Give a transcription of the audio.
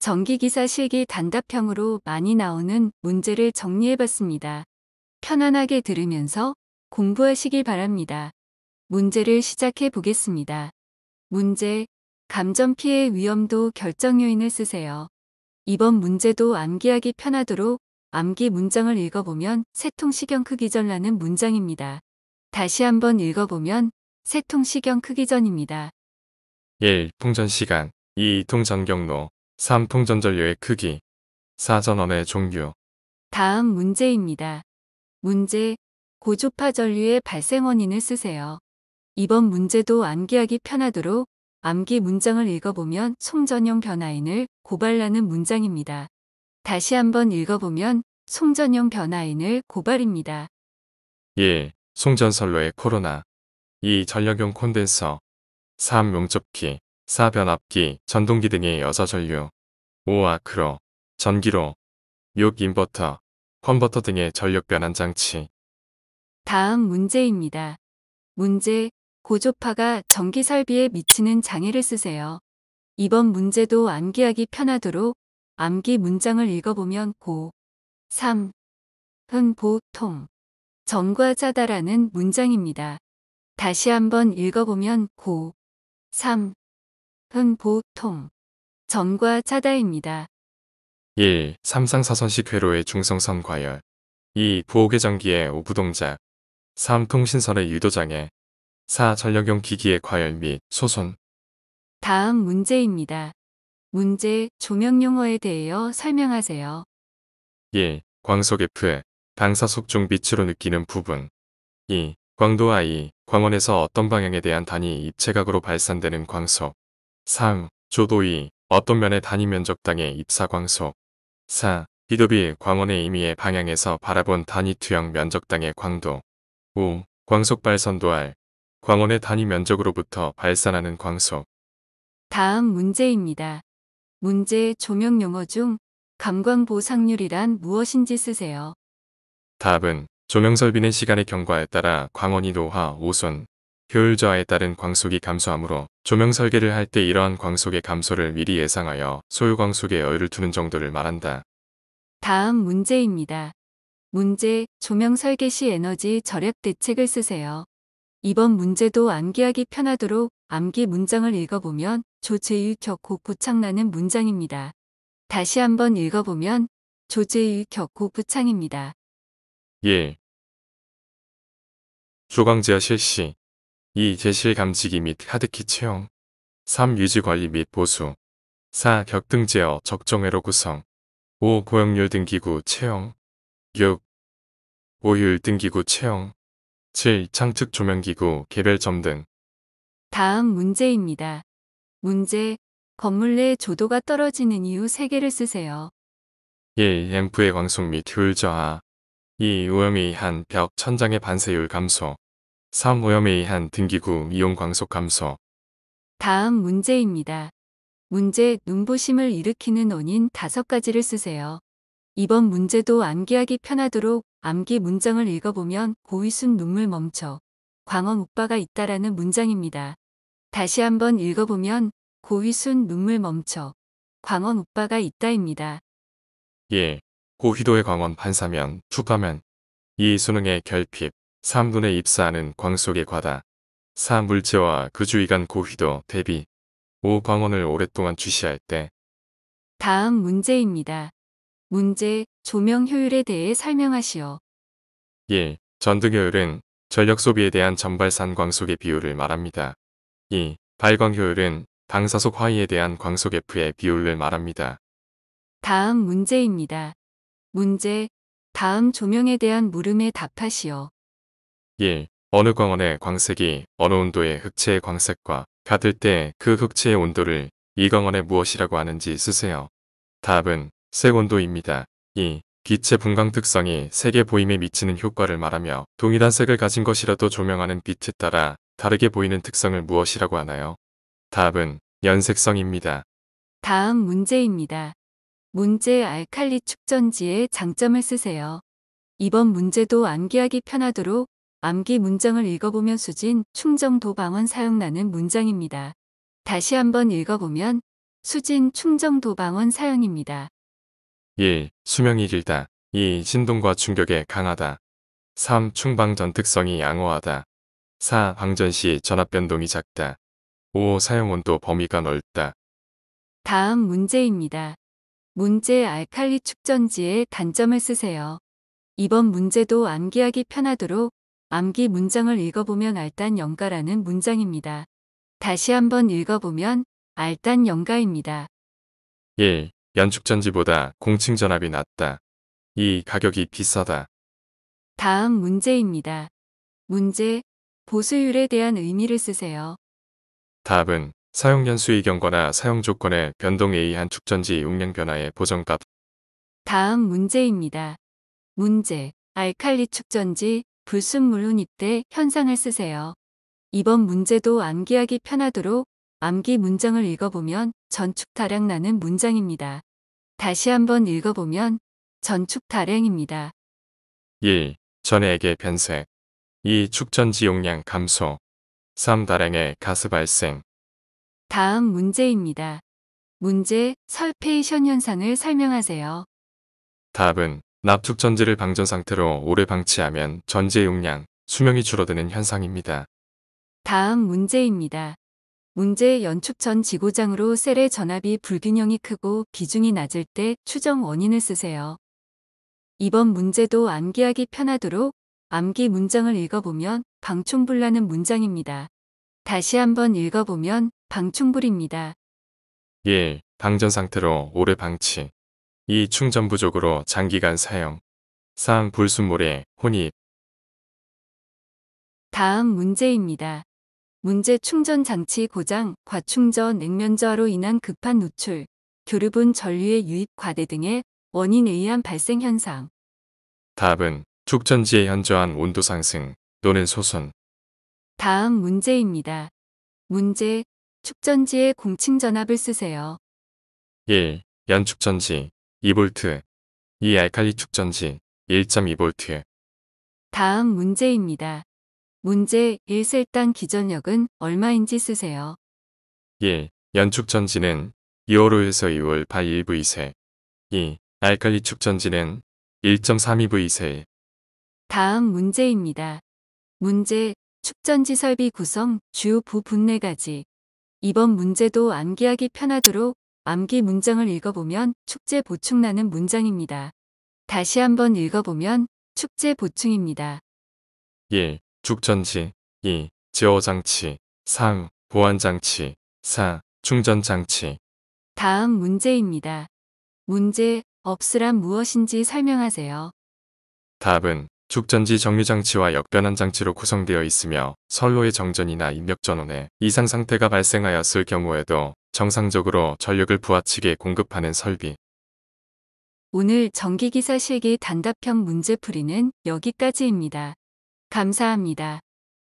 전기기사 실기 단답형으로 많이 나오는 문제를 정리해봤습니다. 편안하게 들으면서 공부하시길 바랍니다. 문제를 시작해 보겠습니다. 문제, 감전 피해 위험도 결정 요인을 쓰세요. 이번 문제도 암기하기 편하도록 암기 문장을 읽어보면 세통시경 크기 전라는 문장입니다. 다시 한번 읽어보면 세통시경 크기 전입니다. 1. 통전 시간 2. 통전 경로 삼풍전자류의 크기, 사전원의 종류. 다음 문제입니다. 문제, 고조파 전류의 발생 원인을 쓰세요. 이번 문제도 암기하기 편하도록 암기 문장을 읽어보면 송전용 변화인을 고발하는 문장입니다. 다시 한번 읽어보면 송전용 변화인을 고발입니다. 1. 예, 송전선로의 코로나. 2. 전력용 콘덴서. 3. 용접기. 4. 변압기, 전동기 등의 여사전류 5. 아크로, 전기로 6. 인버터, 컨버터 등의 전력 변환 장치 다음 문제입니다. 문제, 고조파가 전기 설비에 미치는 장애를 쓰세요. 이번 문제도 암기하기 편하도록 암기 문장을 읽어보면 고, 3, 흥 보통, 전과 자다라는 문장입니다. 다시 한번 읽어보면 고, 3, 흥, 보통 전과 차다입니다. 1. 삼상사선식 회로의 중성선 과열 2. 부호계 전기의 오부동작 3. 통신선의 유도장애 4. 전력용 기기의 과열 및 소손 다음 문제입니다. 문제 조명 용어에 대하여 설명하세요. 1. 광속 F, 방사속 중 빛으로 느끼는 부분 2. 광도 I, 광원에서 어떤 방향에 대한 단위 입체각으로 발산되는 광속 상, 조도의 어떤 면의 단위 면적당의 입사광속. 4. 비도비 광원의 의미의 방향에서 바라본 단위 투영 면적당의 광도. 5. 광속 발선도알. 광원의 단위 면적으로부터 발산하는 광속. 다음 문제입니다. 문제 조명 용어 중 감광 보상률이란 무엇인지 쓰세요. 답은 조명설비는 시간의 경과에 따라 광원이 노화, 오손, 효율 저하에 따른 광속이 감소하므로 조명 설계를 할 때 이러한 광속의 감소를 미리 예상하여 소유 광속에 여유를 두는 정도를 말한다. 다음 문제입니다. 문제, 조명 설계 시 에너지 절약 대책을 쓰세요. 이번 문제도 암기하기 편하도록 암기 문장을 읽어보면 조제유 격고 부창나는 문장입니다. 다시 한번 읽어보면 조제유 격고 부창입니다. 1. 예. 조광지하 실시 2. 제실 감지기 및 하드키 채용 3. 유지 관리 및 보수 4. 격등 제어 적정회로 구성 5. 고용률 등기구 채용 6. 오율 등기구 채용 7. 창측 조명기구 개별점 등 다음 문제입니다. 문제 건물 내 조도가 떨어지는 이유 3개를 쓰세요. 1. 앰프의 광속 및 효율 저하 2. 오염이 한 벽 천장의 반사율 감소 사업오염에 의한 등기구 이용 광속 감소. 다음 문제입니다. 문제 눈부심을 일으키는 원인 다섯 가지를 쓰세요. 이번 문제도 암기하기 편하도록 암기 문장을 읽어보면 고이순 눈물 멈춰. 광원 오빠가 있다라는 문장입니다. 다시 한번 읽어보면 고휘순 눈물 멈춰. 광원 오빠가 있다입니다. 예. 고휘도의 광원 판사면, 축하면, 이수능의 결핍. 3분에 입사하는 광속의 과다. 4. 물체와그 주위간 고휘도 대비 5. 광원을 오랫동안 주시할 때 다음 문제입니다. 문제 조명 효율에 대해 설명하시오. 1. 전등효율은 전력 소비에 대한 전발산 광속의 비율을 말합니다. 2. 발광효율은 방사속 화이에 대한 광속 F의 비율을 말합니다. 다음 문제입니다. 문제 다음 조명에 대한 물음에 답하시오. 1. 어느 광원의 광색이 어느 온도의 흑체의 광색과 같을 때 그 흑체의 온도를 이 광원의 무엇이라고 하는지 쓰세요. 답은 색 온도입니다. 2. 빛의 분광 특성이 색의 보임에 미치는 효과를 말하며 동일한 색을 가진 것이라도 조명하는 빛에 따라 다르게 보이는 특성을 무엇이라고 하나요? 답은 연색성입니다. 다음 문제입니다. 문제 알칼리 축전지의 장점을 쓰세요. 이번 문제도 암기하기 편하도록 암기 문장을 읽어보면 수진, 충정도 방언 사용나는 문장입니다. 다시 한번 읽어보면 수진, 충정도 방언 사용입니다. 1. 예, 수명이 길다. 2. 신동과 충격에 강하다. 3. 충방전 특성이 양호하다. 4. 방전 시 전압변동이 작다. 5. 사용온도 범위가 넓다. 다음 문제입니다. 문제 알칼리 축전지의 단점을 쓰세요. 이번 문제도 암기하기 편하도록 암기 문장을 읽어보면 알단 영가라는 문장입니다. 다시 한번 읽어보면 알단 영가입니다. 1. 예, 연축전지보다 공칭전압이 낮다. 2. 가격이 비싸다. 다음 문제입니다. 문제, 보수율에 대한 의미를 쓰세요. 답은 사용연 수의 경과나 사용 조건의 변동에 의한 축전지 용량 변화의 보정값. 다음 문제입니다. 문제, 알칼리 축전지, 불순 물론 이때 현상을 쓰세요. 이번 문제도 암기하기 편하도록 암기 문장을 읽어보면 전축 타량 나는 문장입니다. 다시 한번 읽어보면 전축 타량입니다 1. 전해액의 변색 2. 축전지 용량 감소 3. 다량의 가스 발생 다음 문제입니다. 문제 설페이션 현상을 설명하세요. 답은 납축 전지를 방전 상태로 오래 방치하면 전지의 용량, 수명이 줄어드는 현상입니다. 다음 문제입니다. 문제 연축 전지구장으로 셀의 전압이 불균형이 크고 비중이 낮을 때 추정 원인을 쓰세요. 이번 문제도 암기하기 편하도록 암기 문장을 읽어보면 방충불라는 문장입니다. 다시 한번 읽어보면 방충불입니다. 1. 예, 방전 상태로 오래 방치 이 충전 부족으로 장기간 사용. 상 불순물의 혼입. 다음 문제입니다. 문제 충전 장치 고장, 과충전, 냉면저로 인한 급한 노출, 교류분 전류의 유입 과대 등의 원인에 의한 발생 현상. 답은 축전지에 현저한 온도 상승 또는 소선. 다음 문제입니다. 문제, 축전지에 공칭 전압을 쓰세요. 1. 연축전지 2V, 이 알칼리 축전지 1.2V. 다음 문제입니다. 문제 1설당 기전력은 얼마인지 쓰세요. 1. 연축전지는 2월호에서 2월 바 1V세. 2. 알칼리 축전지는 1.32V세. 다음 문제입니다. 문제 축전지 설비 구성 주요 부분4가지 이번 문제도 암기하기 편하도록 암기 문장을 읽어보면 축제 보충나는 문장입니다. 다시 한번 읽어보면 축제 보충입니다. 1. 죽전지 2. 제어장치 3. 보안장치 4. 충전장치 다음 문제입니다. 문제, 없으란 무엇인지 설명하세요. 답은 축전지 정류장치와 역변환 장치로 구성되어 있으며 선로의 정전이나 입력 전원에 이상 상태가 발생하였을 경우에도 정상적으로 전력을 부하치게 공급하는 설비. 오늘 전기기사 실기 단답형 문제풀이는 여기까지입니다. 감사합니다.